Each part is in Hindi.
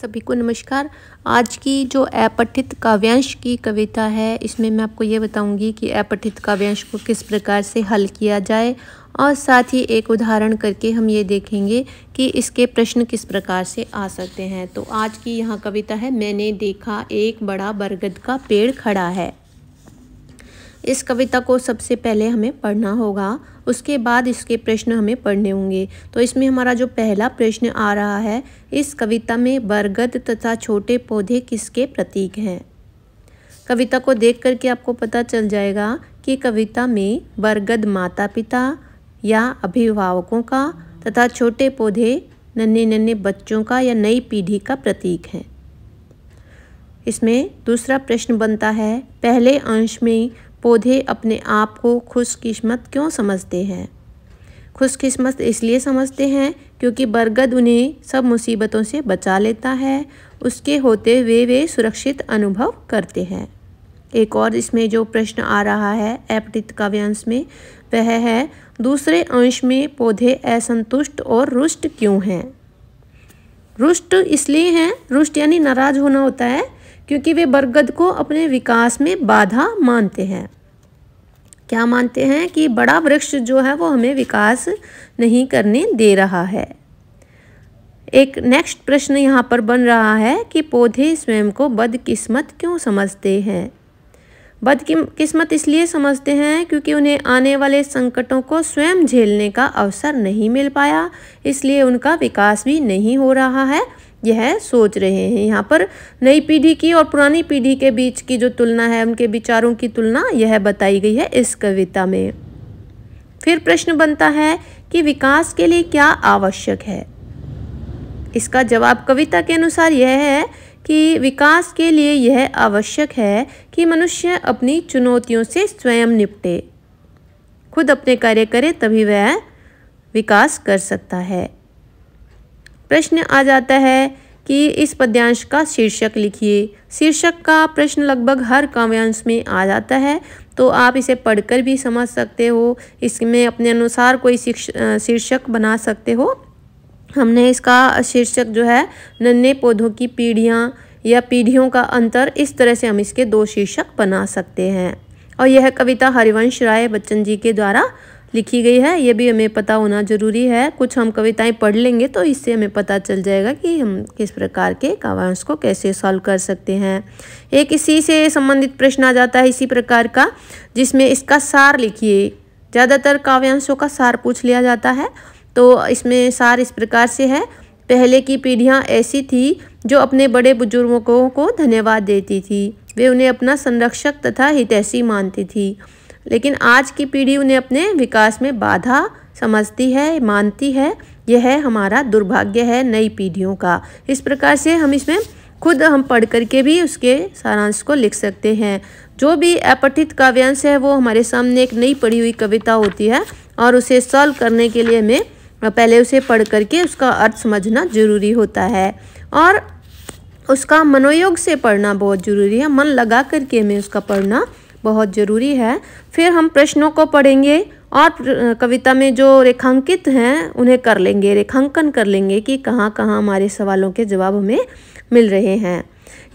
सभी को नमस्कार आज की जो अपठित काव्यांश की कविता है इसमें मैं आपको ये बताऊंगी कि अपठित काव्यांश को किस प्रकार से हल किया जाए और साथ ही एक उदाहरण करके हम ये देखेंगे कि इसके प्रश्न किस प्रकार से आ सकते हैं तो आज की यहाँ कविता है मैंने देखा एक बड़ा बरगद का पेड़ खड़ा है इस कविता को सबसे पहले हमें पढ़ना होगा उसके बाद इसके प्रश्न हमें पढ़ने होंगे तो इसमें हमारा जो पहला प्रश्न आ रहा है इस कविता में बरगद तथा छोटे पौधे किसके प्रतीक हैं कविता को देख करके आपको पता चल जाएगा कि कविता में बरगद माता पिता या अभिभावकों का तथा छोटे पौधे नन्हे नन्हे बच्चों का या नई पीढ़ी का प्रतीक है इसमें दूसरा प्रश्न बनता है पहले अंश में पौधे अपने आप को खुशकिस्मत क्यों समझते हैं खुशकिस्मत इसलिए समझते हैं क्योंकि बरगद उन्हें सब मुसीबतों से बचा लेता है उसके होते हुए वे, वे सुरक्षित अनुभव करते हैं एक और इसमें जो प्रश्न आ रहा है एपटित काव्यांश में वह है दूसरे अंश में पौधे असंतुष्ट और रुष्ट क्यों हैं रुष्ट इसलिए हैं रुष्ट यानी नाराज होना होता है क्योंकि वे बरगद को अपने विकास में बाधा मानते हैं क्या मानते हैं कि बड़ा वृक्ष जो है वो हमें विकास नहीं करने दे रहा है एक नेक्स्ट प्रश्न यहाँ पर बन रहा है कि पौधे स्वयं को बदकिस्मत क्यों समझते हैं बदकिस्मत इसलिए समझते हैं क्योंकि उन्हें आने वाले संकटों को स्वयं झेलने का अवसर नहीं मिल पाया इसलिए उनका विकास भी नहीं हो रहा है यह सोच रहे हैं यहाँ पर नई पीढ़ी की और पुरानी पीढ़ी के बीच की जो तुलना है उनके विचारों की तुलना यह बताई गई है इस कविता में फिर प्रश्न बनता है कि विकास के लिए क्या आवश्यक है इसका जवाब कविता के अनुसार यह है कि विकास के लिए यह आवश्यक है कि मनुष्य अपनी चुनौतियों से स्वयं निपटे खुद अपने कार्य करे तभी वह विकास कर सकता है प्रश्न आ जाता है कि इस पद्यांश का शीर्षक लिखिए शीर्षक का प्रश्न लगभग हर काव्यांश में आ जाता है तो आप इसे पढ़कर भी समझ सकते हो इसमें अपने अनुसार कोई शीर्षक बना सकते हो हमने इसका शीर्षक जो है नन्हे पौधों की पीढ़ियाँ या पीढ़ियों का अंतर इस तरह से हम इसके दो शीर्षक बना सकते हैं और यह कविता हरिवंश राय बच्चन जी के द्वारा लिखी गई है ये भी हमें पता होना ज़रूरी है कुछ हम कविताएं पढ़ लेंगे तो इससे हमें पता चल जाएगा कि हम किस प्रकार के काव्यांश को कैसे सॉल्व कर सकते हैं एक इसी से संबंधित प्रश्न आ जाता है इसी प्रकार का जिसमें इसका सार लिखिए ज़्यादातर काव्यांशों का सार पूछ लिया जाता है तो इसमें सार इस प्रकार से है पहले की पीढ़ियाँ ऐसी थी जो अपने बड़े बुजुर्गों को धन्यवाद देती थी वे उन्हें अपना संरक्षक तथा हितैषी मानती थी लेकिन आज की पीढ़ी उन्हें अपने विकास में बाधा समझती है मानती है यह है हमारा दुर्भाग्य है नई पीढ़ियों का इस प्रकार से हम इसमें खुद हम पढ़ करके भी उसके सारांश को लिख सकते हैं जो भी अपठित काव्यांश है वो हमारे सामने एक नई पढ़ी हुई कविता होती है और उसे सॉल्व करने के लिए हमें पहले उसे पढ़ करके उसका अर्थ समझना जरूरी होता है और उसका मनोयोग से पढ़ना बहुत ज़रूरी है मन लगा करके हमें उसका पढ़ना बहुत ज़रूरी है फिर हम प्रश्नों को पढ़ेंगे और कविता में जो रेखांकित हैं उन्हें कर लेंगे रेखांकन कर लेंगे कि कहाँ कहाँ हमारे सवालों के जवाब हमें मिल रहे हैं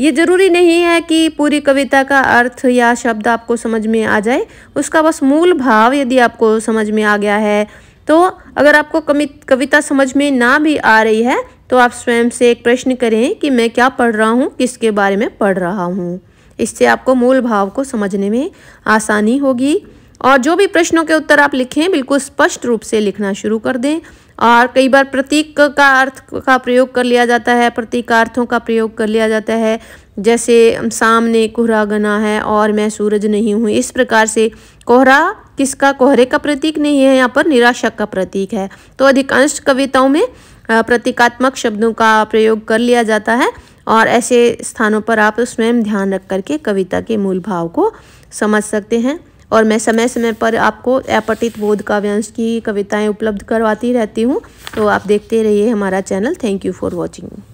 ये ज़रूरी नहीं है कि पूरी कविता का अर्थ या शब्द आपको समझ में आ जाए उसका बस मूल भाव यदि आपको समझ में आ गया है तो अगर आपको कविता समझ में ना भी आ रही है तो आप स्वयं से एक प्रश्न करें कि मैं क्या पढ़ रहा हूँ किसके बारे में पढ़ रहा हूँ इससे आपको मूल भाव को समझने में आसानी होगी और जो भी प्रश्नों के उत्तर आप लिखें बिल्कुल स्पष्ट रूप से लिखना शुरू कर दें और कई बार प्रतीक का अर्थ का प्रयोग कर लिया जाता है प्रतीकार्थों का प्रयोग कर लिया जाता है जैसे सामने कोहरा गना है और मैं सूरज नहीं हूँ इस प्रकार से कोहरा किसका कोहरे का प्रतीक नहीं है यहाँ पर निराशा का प्रतीक है तो अधिकांश कविताओं में प्रतीकात्मक शब्दों का प्रयोग कर लिया जाता है और ऐसे स्थानों पर आप स्वयं ध्यान रख करके कविता के मूल भाव को समझ सकते हैं और मैं समय समय पर आपको अपटित बोध काव्यांश की कविताएं उपलब्ध करवाती रहती हूँ तो आप देखते रहिए हमारा channel thank you for watching